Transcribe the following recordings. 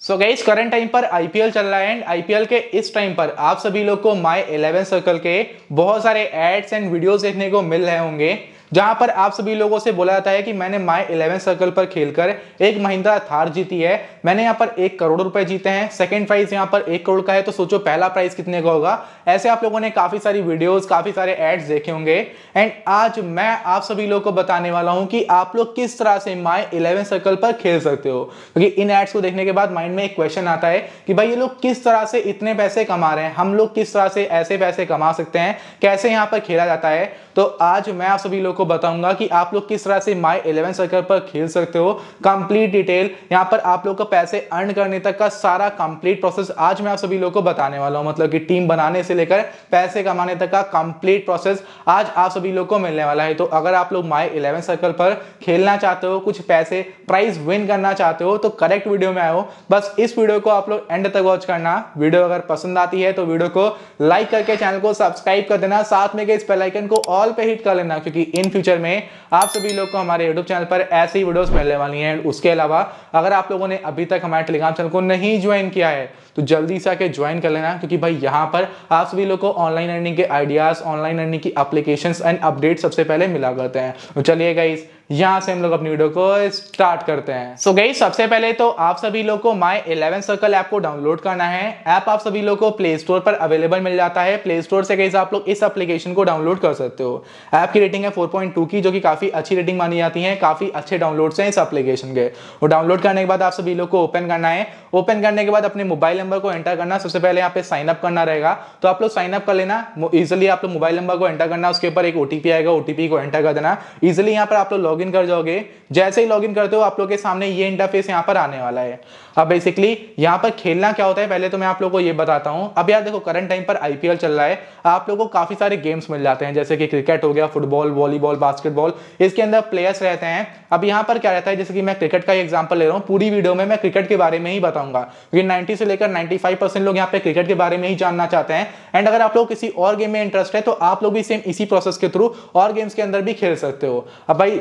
सो गई current time पर IPL चल रहा है एंड आईपीएल के इस टाइम पर आप सभी लोग को माई इलेवन सर्कल के बहुत सारे एड्स एंड वीडियोस देखने को मिल रहे होंगे जहां पर आप सभी लोगों से बोला जाता है कि मैंने माई इलेवन सर्कल पर खेलकर एक महिंद्रा थार जीती है मैंने यहाँ पर एक करोड़ रुपए जीते हैं सेकंड प्राइस यहाँ पर एक करोड़ का है तो सोचो पहला प्राइस कितने का होगा ऐसे आप लोगों ने काफी सारी वीडियोस काफी सारे एड्स देखे होंगे एंड आज मैं आप सभी लोगों को बताने वाला हूं कि आप लोग किस तरह से माई इलेवन सर्कल पर खेल सकते हो क्योंकि तो इन एड्स को देखने के बाद माइंड में एक क्वेश्चन आता है कि भाई ये लोग किस तरह से इतने पैसे कमा रहे हैं हम लोग किस तरह से ऐसे पैसे कमा सकते हैं कैसे यहाँ पर खेला जाता है तो आज मैं आप सभी लोग को आपको बताऊंगा कि आप लोग किस तरह से माई इलेवन सर्कल पर खेल सकते हो कंप्लीट डिटेल यहाँ पर आप लोग का पैसे अर्न करने तक का सारा कंप्लीट प्रोसेस आज मैं आप सभी लोगों को बताने वाला हूँ मतलब कि टीम बनाने से लेकर पैसे कमाने तक का कंप्लीट प्रोसेस आज आप सभी लोग को मिलने वाला है तो अगर आप लोग माई इलेवन सर्कल पर खेलना चाहते हो कुछ पैसे प्राइज विन करना चाहते हो तो करेक्ट वीडियो में आयो बस इस वीडियो को आप लोग एंड तक वॉच करना वीडियो अगर पसंद आती है तो वीडियो को लाइक करके चैनल को सब्सक्राइब कर देना साथ में इस बेलाइकन को ऑल पे हिट कर लेना क्योंकि इन इन फ्यूचर में आप सभी लोग को हमारे यूट्यूब चैनल पर ऐसी वीडियोस मिलने वाली हैं उसके अलावा अगर आप लोगों ने अभी तक हमारे टेलीग्राम चैनल को नहीं ज्वाइन किया है तो जल्दी से आके ज्वाइन कर लेना क्योंकि भाई यहाँ पर आप सभी लोग को ऑनलाइन अर्निंग के आइडियाज़ ऑनलाइन अर्निंग की अप्लीकेशन एंड अपडेट सबसे पहले मिला करते हैं तो चलिए गाइज़ यहां से हम लोग अपनी वीडियो को स्टार्ट करते हैं सो so गई सबसे पहले तो आप सभी लोग को माई इलेवन सर्कल ऐप को डाउनलोड करना है ऐप आप सभी लोग को प्ले स्टोर पर अवेलेबल मिल जाता है प्ले स्टोर से गई आप लोग इस एप्लीकेशन को डाउनलोड कर सकते हो ऐप की रेटिंग है 4.2 की जो कि काफी अच्छी रेटिंग मानी जाती है काफी अच्छे डाउनलोड्स हैं इस एप्लीकेशन के और डाउनलोड करने के बाद आप सभी लोग को ओपन करना है ओपन करने के बाद अपने मोबाइल नंबर को एंटर करना सबसे पहले यहाँ पे साइन अप करना रहेगा तो आप लोग साइन अप कर लेना इजिली आप लोग मोबाइल नंबर को एंटर करना उसके ऊपर एक ओटीपी आएगा ओटीपी को एंटर कर देना इजिली यहाँ पर आप लोग लॉगिन कर जाओगे जैसे ही लॉगिन करते हो आप लोग के सामने ये इंटरफेस यहाँ पर आने वाला है अब बेसिकली यहाँ पर खेलना क्या होता है पहले तो मैं आप लोगों को ये बताता हूँ अब यार देखो करंट टाइम पर आईपीएल चल रहा है आप लोगों को काफी सारे गेम्स मिल जाते हैं जैसे कि क्रिकेट हो गया फुटबॉल वॉलीबॉल बास्केटबॉल इसके अंदर प्लेयर्स रहते हैं अब यहाँ पर क्या रहता है जैसे कि मैं क्रिकेट का एग्जाम्पल ले रहा हूँ पूरी वीडियो में मैं क्रिकेट के बारे में ही बताऊंगा क्योंकि नाइन्टी से लेकर नाइन्टी लोग यहाँ पे क्रिकेट के बारे में ही जानना चाहते हैं एंड अगर आप लोग किसी और गेम में इंटरेस्ट है तो आप लोग भी सेम इसी प्रोसेस के थ्रू और गेम्स के अंदर भी खेल सकते हो अब भाई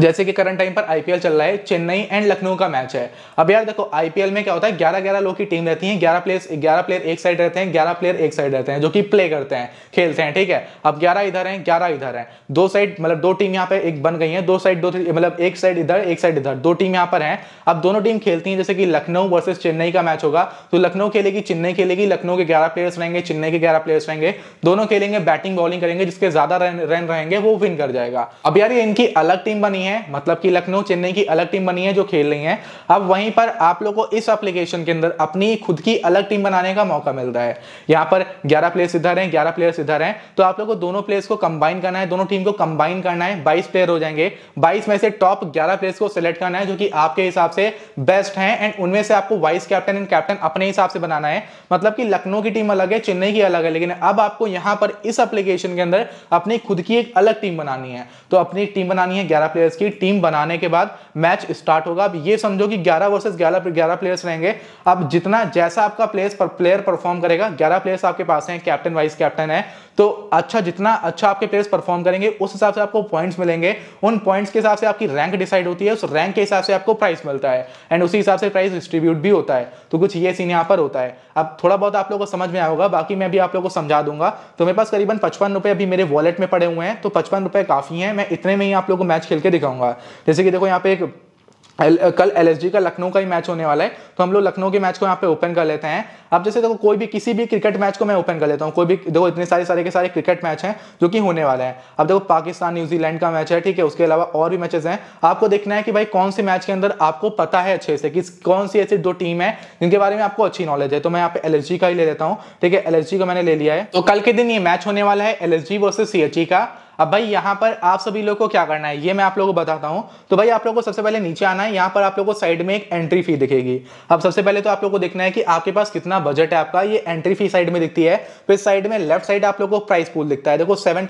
जैसे कि करंट टाइम पर आईपीएल चल रहा है चेन्नई एंड लखनऊ का मैच है अब यार देखो आईपीएल में क्या होता है ग्यारह ग्यारह लोग की टीम रहती है ग्यारह प्लेयर्स ग्यारह प्लेयर एक साइड रहते हैं ग्यारह प्लेयर एक साइड रहते हैं जो कि प्ले करते हैं खेलते हैं ठीक है अब ग्यारह इधर है ग्यारह इधर है दो साइड मतलब दो टीम यहाँ पे एक बन गई है दो साइड दो मतलब एक साइड इधर एक साइड इधर दो टीम यहाँ पर है अब दोनों टीम खेलती है जैसे कि लखनऊ वर्सेज चेन्नई का मैच होगा तो लखनऊ खेलेगी चेन्नई खेलेगी लखनऊ के ग्यारह प्लेयर्स रहेंगे चेन्नई के ग्यारह प्लेयर्स रहेंगे दोनों खेलेंगे बैटिंग बॉलिंग करेंगे जिसके ज्यादा रन रहेंगे वो विन कर जाएगा अब यार इनकी अलग टीम बनी है बनी है मतलब कि लखनऊ चेन्नई की अलग टीम बनी है जो खेल रही है अब वहीं पर आप लोगों को इस एप्लीकेशन के अंदर अपनी खुद की अलग टीम बनाने का मौका मिल रहा है यहां पर ग्यारह प्लेयर्स इधर हैं ग्यारह प्लेयर्स इधर हैं तो आप लोग को दोनों प्लेयर्स को कंबाइन करना है दोनों टीम को कंबाइन करना है बाईस प्लेयर हो जाएंगे बाईस में से टॉप ग्यारह प्लेयर्स को सिलेक्ट करना है जो कि आपके हिसाब से बेस्ट है एंड उनमें से आपको वाइस कैप्टन एंड कैप्टन अपने हिसाब से बनाना है मतलब कि लखनऊ की टीम अलग है चेन्नई की अलग है लेकिन अब आपको यहां पर इस एप्लीकेशन के अंदर अपनी खुद की एक अलग टीम बनानी है तो अपनी टीम बनानी है ग्यारह प्लेयर प्लेयर्स की टीम बनाने के बाद मैच स्टार्ट होगा अब ये समझो कि 11 वर्सेस 11 11 प्लेयर्स रहेंगे अब जितना जैसा आपका प्लेयर्स पर प्लेयर परफॉर्म करेगा 11 प्लेयर्स आपके पास हैं कैप्टन वाइस कैप्टन है तो अच्छा जितना अच्छा आपके प्लेयर्स परफॉर्म करेंगे उस हिसाब से आपको पॉइंट्स मिलेंगे उन पॉइंट्स के हिसाब से आपकी रैंक डिसाइड होती है उस रैंक के हिसाब से आपको प्राइस मिलता है एंड उसी हिसाब से प्राइस डिस्ट्रीब्यूट भी होता है तो कुछ ये सीन यहाँ पर होता है अब थोड़ा बहुत आप लोगों को समझ में आया होगा बाकी मैं भी आप लोगों को समझा दूंगा तो मेरे पास करीबन पचपन अभी मेरे वॉलेट में पड़े हुए हैं तो पचपन काफी है मैं इतने में ही आप लोगों को मैच खेल के दिखाऊंगा जैसे कि देखो यहाँ पे एक एल, कल एल का लखनऊ का ही मैच होने वाला है तो हम लोग लखनऊ के मैच को यहाँ पे ओपन कर लेते हैं अब जैसे देखो कोई भी किसी भी क्रिकेट मैच को मैं ओपन कर लेता हूँ कोई भी देखो इतने सारे सारे के सारे क्रिकेट मैच हैं जो कि होने वाले हैं अब देखो पाकिस्तान न्यूजीलैंड का मैच है ठीक है उसके अलावा और भी मैचेस हैं आपको देखना है कि भाई कौन से मैच के अंदर आपको पता है अच्छे से कि कौन सी ऐसी दो टीम है जिनके बारे में आपको अच्छी नॉलेज है तो मैं यहाँ पे एल का ही ले लेता हूँ ठीक है एल का मैंने ले लिया है तो कल के दिन ये मैच होने वाला है एल वर्सेज सी का अब भाई यहाँ पर आप सभी लोग को क्या करना है ये मैं आप लोगों को बताता हूँ तो भाई आप लोग को सबसे पहले नीचे आना है यहाँ पर आप लोगों को साइड में एक एंट्री फी दिखेगी अब सबसे पहले तो आप लोगों को देखना है कि आपके पास कितना बजट है आपका ये एंट्री फी साइड में दिखती है फिर तो साइड में लेफ्ट साइड आप लोग को प्राइस पूल दिखता है देखो सेवन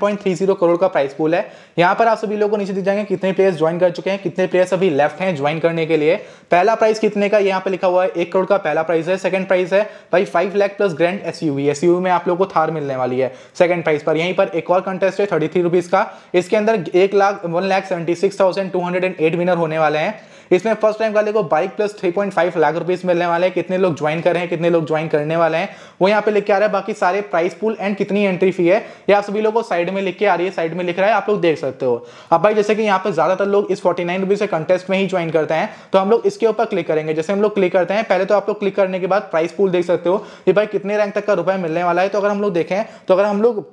करोड़ का प्राइस पूल है यहाँ पर आप सभी लोग को नीचे दिख जाएंगे कितने प्लेयर्स ज्वाइन कर चुके हैं कितने प्लेयर्स अभी लेफ्ट हैं ज्वाइन करने के लिए पहला प्राइस कितने का यहाँ पर लिखा हुआ है एक करोड़ का पहला प्राइस है सेकंड प्राइस है भाई five lakh plus grand S U में आप लोग को थार मिलने वाली है सेकंड प्राइस पर यहीं पर एक और कंटेस्ट है थर्टी थ्री रुपीज का इसके अंदर एक lakh one lakh seventy six thousand two hundred and eight winner होने वाले हैं इसमें फर्स्ट टाइम वाले को bike plus three point five lakh rupees मिलने वाले हैं कितने लोग ज्वाइन कर रहे हैं कितने लोग ज्वाइन करने वाले हैं वो यहाँ पे लिख के आ रहा है बाकी सारे प्राइस पूल एंड कितनी एंट्री फी है ये आप सभी लोगों को साइड में लिख के आ रही है साइड में लिख रहा है आप लोग देख सकते हो अब भाई जैसे कि यहाँ पर ज्यादातर लोग इस फोर्टी नाइन रुपीज कंटेस्ट में ही ज्वाइन करते हैं तो हम लोग इसके ऊपर क्लिक करेंगे जैसे हम लोग क्लिक करते हैं पहले तो आप लोग क्लिक करने के बाद प्राइस पूल देख सकते हो कि भाई कितने रैंक तक का रुपए मिलने वाला है तो अगर हम लोग देखें तो अगर हम लोग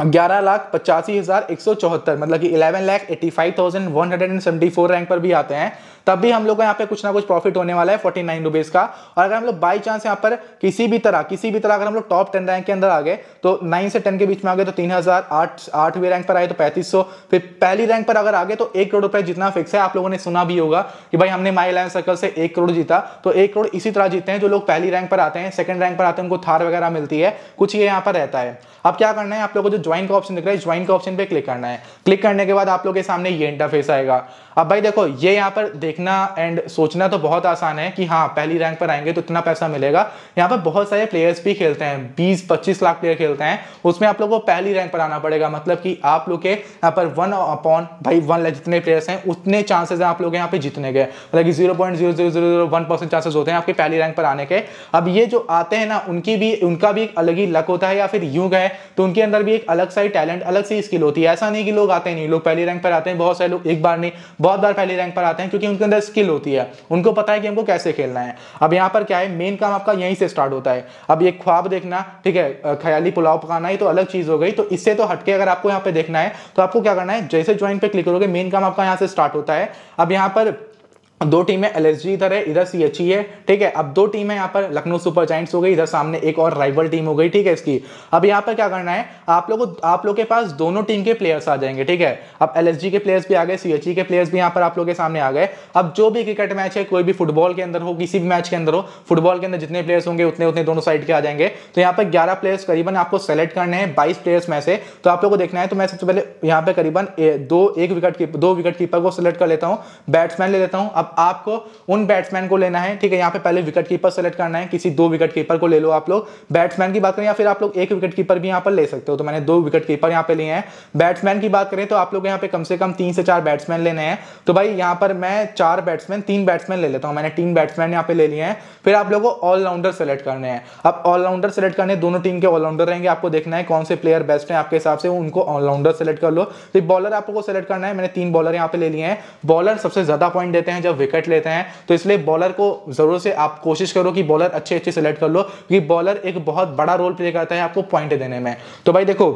ग्यारह लाख पचासी हज़ार एक सौ चौहत्तर मतलब कि eleven lakh eighty five thousand one hundred and seventy four rank पर भी आते हैं तब भी हम लोग को यहाँ पे कुछ ना कुछ प्रॉफिट होने वाला है फोर्टी नाइन रुपीज का और अगर हम लोग बाई चांस यहाँ पर किसी भी तरह किसी भी तरह अगर हम लोग टॉप टेन रैंक के अंदर आ गए तो नाइन से टेन के बीच में आ गए तो तीन हजार आठ आठवीं रैंक पर आए तो पैंतीस सौ फिर पहली रैंक पर अगर आ गए तो एक करोड़ रुपए जितना फिक्स है आप लोगों ने सुना भी होगा कि भाई हमने माई लाइन सर्कल से एक करोड़ जीता तो एक करोड़ इसी तरह जीते हैं जो लोग पहली रैंक पर आते हैं सेकंड रैंक पर आते हैं उनको थार वगैरह मिलती है कुछ ये यहाँ पर रहता है अब क्या करना है आप लोगों को जो ज्वाइन का ऑप्शन दिख रहा है ज्वाइन का ऑप्शन पे क्लिक करना है क्लिक करने के बाद आप लोग के सामने ये इंटरफेस आएगा अब भाई देखो ये यहाँ पर देखना एंड सोचना तो बहुत आसान है कि हाँ पहली रैंक पर आएंगे तो इतना पैसा मिलेगा यहाँ पर बहुत सारे प्लेयर्स भी खेलते हैं 20-25 लाख प्लेयर खेलते हैं उसमें आप लोग को पहली रैंक पर आना पड़ेगा मतलब कि आप लोग के यहाँ पर वन अपॉन भाई वन जितने प्लेयर्स हैं उतने चांसेस हैं आप लोग यहाँ पे जीतने के मतलब कि zero point zero zero one percent chances होते हैं आपके पहली रैंक पर आने के अब ये जो आते हैं ना उनकी भी उनका भी एक अलग ही लक होता है या फिर यूं गए तो उनके अंदर भी एक अलग सा ही टैलेंट अलग सी स्किल होती है ऐसा नहीं कि लोग आते नहीं लोग पहली रैंक पर आते हैं बहुत सारे लोग एक बार नहीं बहुत बार पहली रैंक पर आते हैं क्योंकि उनके अंदर स्किल होती है उनको पता है कि हमको कैसे खेलना है अब यहाँ पर क्या है मेन काम आपका यहीं से स्टार्ट होता है अब ये ख्वाब देखना ठीक है ख्याली पुलाव पकाना ही तो अलग चीज़ हो गई तो इससे तो हटके अगर आपको यहाँ पे देखना है तो आपको क्या करना है जैसे ज्वाइन पे क्लिक करोगे मेन काम आपका यहाँ से स्टार्ट होता है अब यहाँ पर दो टीमें एल एस जी इधर है इधर सी एच ई है ठीक है अब दो टीम है यहाँ पर लखनऊ सुपर जाइंट्स हो गई इधर सामने एक और राइवल टीम हो गई ठीक है इसकी अब यहाँ पर क्या करना है आप लोगों आप लोग के पास दोनों टीम के प्लेयर्स आ जाएंगे ठीक है अब एल एस जी के प्लेयर्स भी आ गए सी एच ई के प्लेयर्स भी यहाँ पर आप लोग के सामने आ गए अब जो भी क्रिकेट मैच है कोई भी फुटबॉल के अंदर हो किसी भी मैच के अंदर हो फुटबॉल के अंदर जितने प्लेयर्स होंगे उतने उतने दोनों साइड के आ जाएंगे तो यहाँ पर ग्यारह प्लेयर्स करीबन आपको सेलेक्ट करने हैं बाईस प्लेयर्स में से तो आप लोग को देखना है तो मैं सबसे पहले यहाँ पर करीबन दो एक विकेट दो विकेट कीपर को सिलेक्ट कर लेता हूँ बैट्समैन ले लेता हूँ अब आपको उन बैट्समैन को लेना है ठीक है यहाँ पे पहले विकेट कीपर सेलेक्ट करना है किसी दो विकेट कीपर को ले लो आप लोग बैट्समैन की बात करें या फिर आप लोग एक विकेट कीपर भी यहाँ पर ले सकते हो तो मैंने दो विकेट कीपर यहाँ पे लिए हैं बैट्समैन की बात करें तो आप लोग यहाँ पे कम से कम तीन से चार बैट्समैन लेने हैं तो भाई यहाँ पर मैं चार बैट्समैन तीन बैट्समैन ले लेता हूँ मैंने तीन बैट्समैन यहाँ पे ले लिए हैं फिर आप लोगों को ऑलराउंडर सेलेक्ट करने हैं अब ऑलराउंडर सेलेक्ट करने दोनों टीम के ऑलराउंडर रहेंगे आपको देखना है कौन से प्लेयर बेस्ट है आपके हिसाब से उनको ऑलराउंडर सेलेक्ट कर लो फिर तो बॉलर आपको सेलेक्ट करना है मैंने तीन बॉलर यहाँ पे ले लिए हैं बॉलर सबसे ज्यादा पॉइंट देते हैं जब विकेट लेते हैं तो इसलिए बॉलर को जरूर से आप कोशिश करो कि बॉलर अच्छे अच्छे सेलेक्ट कर लो क्योंकि बॉलर एक बहुत बड़ा रोल प्ले करता है आपको पॉइंट देने में तो भाई देखो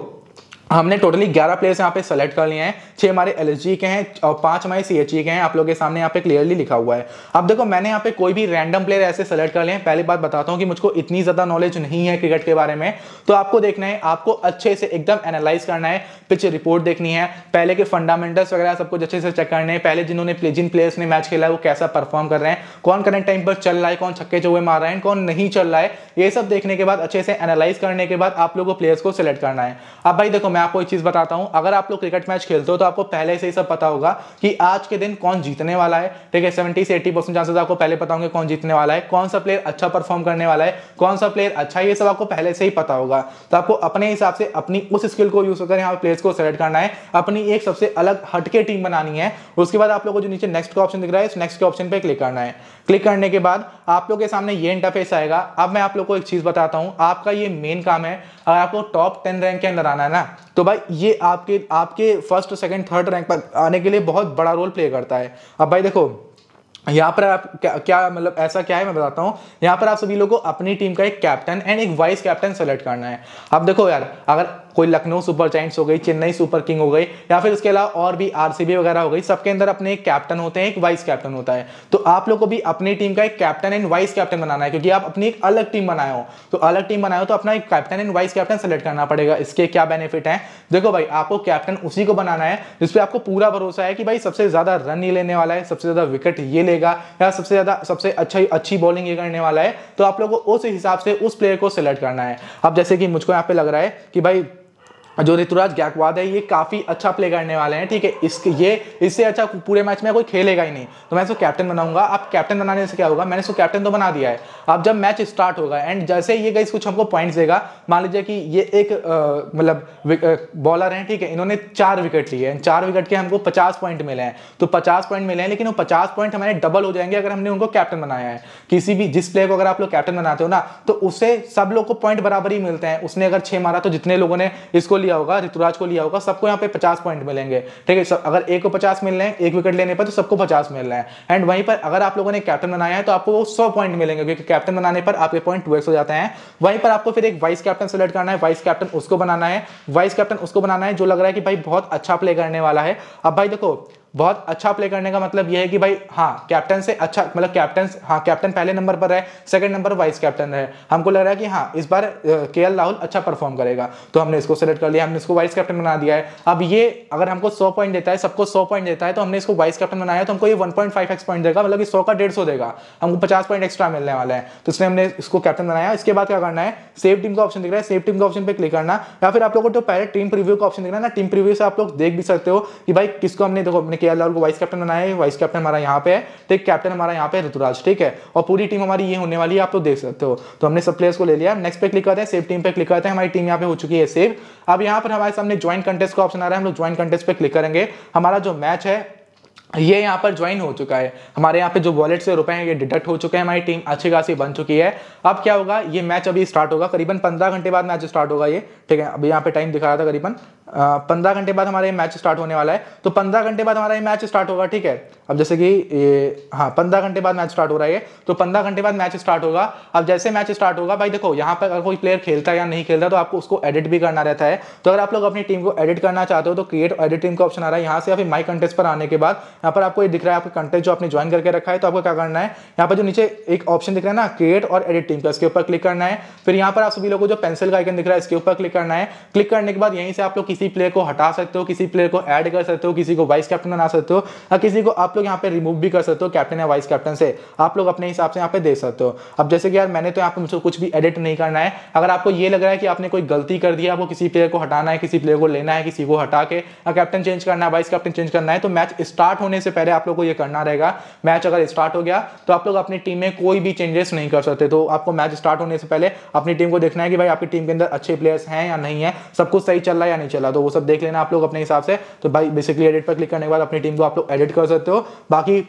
हमने टोटली 11 प्लेयर्स यहाँ पे सेलेक्ट कर लिए हैं छह हमारे एल के हैं और पांच हमारे सी e के हैं आप लोगों के सामने यहाँ पे क्लियरली लिखा हुआ है अब देखो मैंने यहाँ पे कोई भी रैंडम प्लेयर ऐसे सेलेक्ट कर लिए हैं पहली बात बताता हूँ कि मुझको इतनी ज़्यादा नॉलेज नहीं है क्रिकेट के बारे में तो आपको देखना है आपको अच्छे से एकदम एनालाइज करना है पिच रिपोर्ट देखनी है पहले के फंडामेंटल्स वगैरह सब कुछ अच्छे से चेक करने हैं पहले जिन्होंने जिन प्लेयर्स ने मैच खेला है वो कैसा परफॉर्म कर रहे हैं कौन करंट टाइम पर चल रहा है कौन छक्के चौके मार रहे हैं कौन नहीं चल रहा है ये सब देखने के बाद अच्छे से एनालाइज करने के बाद आप लोगों को प्लेयर्स को सिलेक्ट करना है अब भाई देखो मैं आपको एक चीज़ बताता हूँ अगर आप लोग क्रिकेट मैच खेलते हो तो आपको पहले से ही सब पता होगा कि आज के दिन कौन जीतने वाला है ठीक है सेवेंटी से एट्टी परसेंट चांसेस आपको पहले पता होंगे कौन जीतने वाला है कौन सा प्लेयर अच्छा परफॉर्म करने वाला है कौन सा प्लेयर अच्छा ये सब आपको पहले से ही पता होगा तो आपको अपने हिसाब से अपनी उस स्किल को यूज़ कर यहाँ प्लेयर्स को सेलेक्ट करना है अपनी एक सबसे अलग हटके टीम बनानी है उसके बाद आप लोग को जो नीचे नेक्स्ट का ऑप्शन दिख रहा है इस नेक्स्ट के ऑप्शन पर क्लिक करना है क्लिक करने के बाद आप लोग के सामने ये इंटरफेस आएगा अब मैं आप लोग को एक चीज़ बताता हूँ आपका ये मेन काम है अगर आपको टॉप टेन रैंक के अंदर आना है ना तो भाई ये आपके आपके फर्स्ट सेकेंड थर्ड रैंक पर आने के लिए बहुत बड़ा रोल प्ले करता है अब भाई देखो यहाँ पर आप क्या, क्या मतलब ऐसा क्या है मैं बताता हूँ यहाँ पर आप सभी लोगों को अपनी टीम का एक कैप्टन एंड एक वाइस कैप्टन सेलेक्ट करना है अब देखो यार अगर कोई लखनऊ सुपर जाइंट्स हो गई चेन्नई सुपर किंग हो गई या फिर उसके अलावा और भी आरसीबी वगैरह हो गई सबके अंदर अपने एक कैप्टन होते हैं एक वाइस कैप्टन होता है तो आप लोग को भी अपनी टीम का एक कैप्टन एंड वाइस कैप्टन बनाना है क्योंकि आप अपनी एक अलग टीम बनाए हो तो अलग टीम बनाए तो अपना एक captain and vice captain select करना पड़ेगा इसके क्या बेनिफिट है देखो भाई आपको कैप्टन उसी को बनाना है जिसपे आपको पूरा भरोसा है कि भाई सबसे ज्यादा रन ये लेने वाला है सबसे ज्यादा विकेट ये लेगा या सबसे ज्यादा सबसे अच्छा अच्छी बॉलिंग ये करने वाला है तो आप लोगों को उस हिसाब से उस प्लेयर को सिलेक्ट करना है अब जैसे कि मुझको यहाँ पे लग रहा है कि भाई जो ऋतुराज गायकवाद है ये काफ़ी अच्छा प्ले करने वाले हैं ठीक है इसके ये इससे अच्छा पूरे मैच में कोई खेलेगा ही नहीं तो मैं इसको कैप्टन बनाऊंगा आप कैप्टन बनाने से क्या होगा मैंने इसको कैप्टन तो बना दिया है अब जब मैच स्टार्ट होगा एंड जैसे ये गई कुछ हमको पॉइंट्स देगा मान लीजिए कि ये एक मतलब बॉलर हैं ठीक है इन्होंने चार विकेट लिए हैं चार विकेट के हमको पचास पॉइंट मिले हैं तो पचास पॉइंट मिले हैं लेकिन वो पचास पॉइंट हमारे डबल हो जाएंगे अगर हमने उनको कैप्टन बनाया है किसी भी जिस प्लेयर को अगर आप लोग कैप्टन बनाते हो ना तो उससे सब लोग को पॉइंट बराबर ही मिलते हैं उसने अगर छह मारा तो जितने लोगों ने इसको लिया होगा ऋतुराज को लिया होगा सबको यहाँ पे पचास पॉइंट मिलेंगे ठीक है अगर एक को पचास मिल रहे हैं एक विकेट लेने पर तो सबको पचास मिल रहे हैं एंड वहीं पर अगर आप लोगों ने कैप्टन बनाया है तो आपको वो सौ पॉइंट मिलेंगे क्योंकि कैप्टन बनाने पर आपके पॉइंट टू हो जाते हैं वहीं पर आपको फिर एक वाइस कैप्टन सेलेक्ट करना है वाइस कैप्टन उसको बनाना है वाइस कैप्टन उसको बनाना है जो लग रहा है कि भाई बहुत अच्छा प्ले करने वाला है अब भाई देखो बहुत अच्छा प्ले करने का मतलब यह है कि भाई हाँ कैप्टन से अच्छा मतलब कैप्टन हाँ कैप्टन पहले नंबर पर रहे सेकंड नंबर वाइस कैप्टन रहे हमको लग रहा है कि हाँ इस बार के राहुल अच्छा परफॉर्म करेगा तो हमने इसको सेलेक्ट कर लिया हमने इसको वाइस कैप्टन बना दिया है अब ये अगर हमको सौ पॉइंट देता है सबको सौ पॉइंट देता है तो हमने इसको वाइस कैप्टन बनाया तो हमको ये वन पॉइंट देगा मतलब सौ का डेढ़ देगा हमको पचास पॉइंट एक्स्ट्रा मिलने वाला है तो इसलिए हमने इसको कैप्टन बनाया इसके बाद क्या करना है सेव टीम का ऑप्शन दिख रहा है सेव टीम का ऑप्शन पर क्लिक करना या फिर आप लोगों को तो पहले टीम प्रिव्यू का ऑप्शन दिख रहा है ना टीम प्रिव्यू से आप लोग देख भी सकते हो कि भाई किसको हमने देखो हमने के एल को वाइस कैप्टन बनाया है वाइस कैप्टन हमारा यहाँ पे है ठीक तो कैप्टन हमारा यहाँ पे ऋतुराज ठीक है और पूरी टीम हमारी ये होने वाली है आप तो देख सकते हो तो हमने सब प्लेयर्स को ले लिया नेक्स्ट पे क्लिक करते हैं सेव टीम पे क्लिक करते हैं हमारी टीम यहाँ पे हो चुकी है सेव अब यहाँ पर हमारे सामने ज्वाइन कंटेस्ट का ऑप्शन आ रहा है हम लोग ज्वाइन कंटेस्ट पर क्लिक करेंगे हमारा जो मैच है ये यहाँ पर ज्वाइन हो चुका है हमारे यहाँ पे जो वॉलेट से रुपए हैं ये डिडक्ट हो चुके हैं हमारी टीम अच्छी खासी बन चुकी है अब क्या होगा ये मैच अभी स्टार्ट होगा करीबन पंद्रह घंटे बाद मैच स्टार्ट होगा ये ठीक है अभी यहाँ पे टाइम दिखा रहा था करीबन पंद्रह घंटे बाद हमारा ये मैच स्टार्ट होने वाला है तो पंद्रह घंटे बाद हमारा ये मैच स्टार्ट होगा ठीक है अब जैसे कि ये हाँ पंद्रह घंटे बाद मैच स्टार्ट हो रहा है तो पंद्रह घंटे बाद मैच स्टार्ट होगा अब जैसे मैच स्टार्ट होगा भाई देखो यहाँ पर अगर कोई प्लेयर खेलता है या नहीं खेलता तो आपको उसको एडिट भी करना रहता है तो अगर आप लोग अपनी टीम को एडिट करना चाहते हो तो क्रिएट एडिट टीम का ऑप्शन आ रहा है यहाँ से या फिर माई कंटेस्ट पर आने के बाद यहाँ पर आपको ये दिख रहा है आपका कंटेंट जो आपने ज्वाइन करके रखा है तो आपको क्या करना है यहाँ पर जो नीचे एक ऑप्शन दिख रहा है ना क्रिएट और एडिट टीम का इसके ऊपर क्लिक करना है फिर यहाँ पर आप सभी लोगों को जो पेंसिल का आइकन दिख रहा है इसके ऊपर क्लिक करना है क्लिक करने के बाद यहीं से आप लोग किसी प्लेयर को हटा सकते हो किसी प्लेयर को एड कर सकते हो किसी को वाइस कैप्टन बना सकते हो या किसी को आप लोग यहाँ पे रिमूव भी कर सकते हो कैप्टन या वाइस कैप्टन से आप लोग अपने हिसाब से यहाँ पे दे सकते हो अब जैसे कि यार मैंने तो यहाँ पर मुझे कुछ भी एडिट नहीं करना है अगर आपको ये लग रहा है कि आपने कोई गलती कर दी है आपको किसी प्लेयर को हटाना है किसी प्लेयर को लेना है किसी को हटा के कैप्टन चेंज करना है वाइस कैप्टन चेंज करना है तो मैच स्टार्ट होने होने से पहले आप लोग को ये करना रहेगा मैच अगर स्टार्ट हो गया तो आप लोग अपनी टीम में कोई भी चेंजेस नहीं कर सकते तो आपको मैच स्टार्ट होने से पहले अपनी टीम को देखना है कि भाई आपकी टीम के अंदर अच्छे प्लेयर्स हैं या नहीं है सब कुछ सही चल रहा है या नहीं चला तो वो सब देख लेना आप लोग अपने हिसाब से तो भाई बेसिकली एडिट पर क्लिक करने के बाद अपनी टीम को आप लोग एडिट कर सकते हो बाकी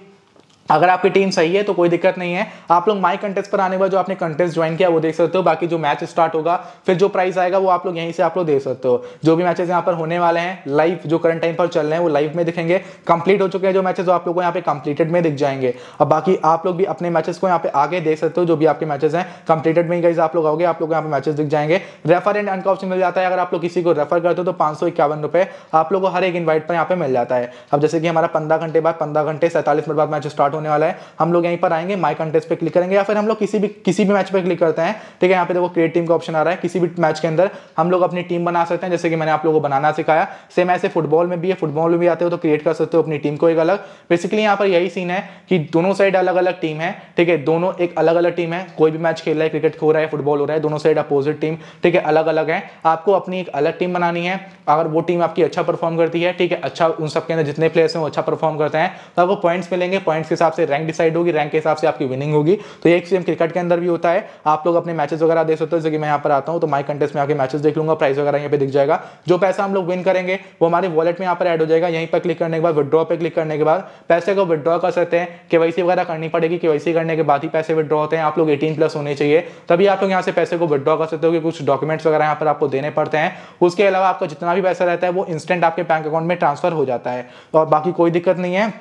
अगर आपकी टीम सही है तो कोई दिक्कत नहीं है आप लोग माई कंटेस्ट पर आने वाले जो आपने कंटेस्ट ज्वाइन किया वो देख सकते हो बाकी जो मैच स्टार्ट होगा फिर जो प्राइस आएगा वो आप लोग यहीं से आप लोग देख सकते हो जो भी मैचेस यहाँ पर होने वाले हैं लाइव जो करंट टाइम पर चल रहे हैं वो लाइव में दिखेंगे कंप्लीट हो चुके हैं जो मैचेस आप लोग को यहाँ पे कंप्लीटेड में दिख जाएंगे अब बाकी आप लोग भी अपने मैचेस को यहाँ पे आगे देख सकते हो जो भी आपके मैचेस हैं कंप्लीटेड में गाइज आप लोग आओगे आप लोग यहाँ पे मैचेस दिख जाएंगे रेफर एंड अनका ऑप्शन मिल जाता है अगर आप लोग किसी को रेफर करते हो तो पांच आप लोग को हर एक इन्वाइट पर यहाँ पे मिल जाता है अब जैसे कि हमारा पंद्रह घंटे बाद पंद्रह घंटे सैंतालीस मिनट बाद मैच स्टार्ट होने वाला है हम लोग यहीं पर आएंगे माई कंटेस्ट पे क्लिक करेंगे या फिर हम लोग किसी भी किसी भी मैच पे क्लिक करते हैं ठीक है यहाँ पे देखो क्रिएट टीम का ऑप्शन आ रहा है किसी भी मैच के अंदर हम लोग अपनी टीम बना सकते हैं जैसे कि मैंने आप लोगों को बनाना सिखाया सेम ऐसे फुटबॉल में भी है फुटबॉल में भी आते हो तो क्रिएट कर सकते हो अपनी टीम को एक अलग बेसिकली यहाँ पर यही सीन है कि दोनों साइड अलग अलग टीम है ठीक है दोनों एक अलग अलग टीम है कोई भी मैच खेल रहा है क्रिकेट हो रहा है फुटबॉल हो रहा है दोनों साइड अपोजिट टीम ठीक है अलग अलग है आपको अपनी एक अलग टीम बनानी है अगर वो टीम आपकी अच्छा परफॉर्म करती है ठीक है अच्छा उन सबके अंदर जितने प्लेयर्स हैं वो अच्छा परफॉर्म करते हैं तो आपको पॉइंट्स मिलेंगे पॉइंट्स के साथ हिसाब से रैंक डिसाइड होगी रैंक के हिसाब से आपकी विनिंग होगी तो एक सेम क्रिकेट के अंदर भी होता है आप लोग अपने मैचेस वगैरह देख सकते हो जैसे कि मैं यहाँ पर आता हूँ तो माई कंटेस्ट में आके मैचेस देख लूंगा प्राइस वगैरह यहाँ पे दिख जाएगा जो पैसा हम लोग विन करेंगे वो हमारे वॉलेट में यहाँ पर एड हो जाएगा यहीं पर क्लिक करने के बाद विद्रॉ पर क्लिक करने के बाद पैसे को विद्रॉ कर सकते हैं केवाईसी वगैरह करनी पड़ेगी केवाईसी करने के बाद ही पैसे विद्रॉ होते हैं आप लोग एटीन प्लस होने चाहिए तभी आप लोग यहाँ से पैसे को विद्रॉ कर सकते हो कि कुछ डॉक्यूमेंट्स वगैरह यहाँ पर आपको देने पड़ते हैं उसके अलावा आपका जितना भी पैसा रहता है वो इंस्टेंट आपके बैंक अकाउंट में ट्रांसफर हो जाता है और बाकी कोई दिक्कत नहीं है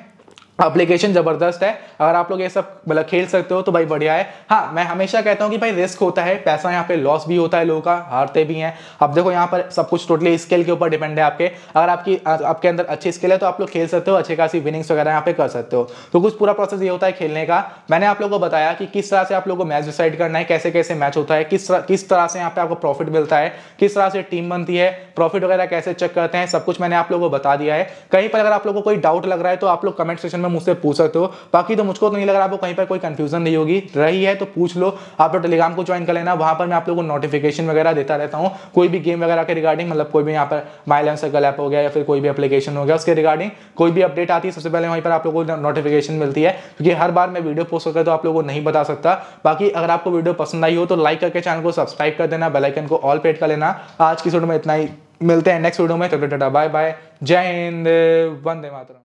अप्लीकेशन जबरदस्त है अगर आप लोग ये सब मतलब खेल सकते हो तो भाई बढ़िया है हाँ मैं हमेशा कहता हूँ कि भाई रिस्क होता है पैसा यहाँ पे लॉस भी होता है लोगों का हारते भी हैं अब देखो यहाँ पर सब कुछ टोटली स्किल के ऊपर डिपेंड है आपके अगर आपकी आपके अंदर अच्छी स्किल है तो आप लोग खेल सकते हो अच्छे खासी विनिंग्स वगैरह यहाँ पे कर सकते हो तो कुछ पूरा प्रोसेस ये होता है खेलने का मैंने आप लोग को बताया कि किस तरह से आप लोग को मैच डिसाइड करना है कैसे कैसे मैच होता है किस तरह किस तरह से यहाँ पे आपको प्रॉफिट मिलता है किस तरह से टीम बनती है प्रॉफिट वगैरह कैसे चेक करते हैं सब कुछ मैंने आप लोग को बता दिया है कहीं पर अगर आप लोग को कोई डाउट लग रहा है तो आप लोग कमेंट सेक्शन में में मुझसे पूछ सकते हो बाकी तो मुझको तो नहीं लग रहा आपको कहीं पर कोई कंफ्यूजन नहीं होगी रही है तो पूछ लो आप लोग टेलीग्राम को ज्वाइन कर लेना वहां पर मैं आप लोगों को नोटिफिकेशन वगैरह देता रहता हूँ कोई भी गेम वगैरह के रिगार्डिंग मतलब कोई भी यहाँ पर माइलेंस लैंड सर्कल ऐप हो गया या फिर कोई भी अपलीकेशन हो गया उसके रिगार्डिंग कोई भी अपडेट आती है सबसे पहले वहीं पर आप लोगों को नोटिफिकेशन मिलती है क्योंकि हर बार मैं वीडियो पोस्ट करता तो आप लोगों को नहीं बता सकता बाकी अगर आपको वीडियो पसंद आई हो तो लाइक करके चैनल को सब्सक्राइब कर देना बेलाइकन को ऑल पेड कर लेना आज की वीडियो में इतना ही मिलते हैं नेक्स्ट वीडियो में तो बाय बाय जय हिंद वंदे मातरम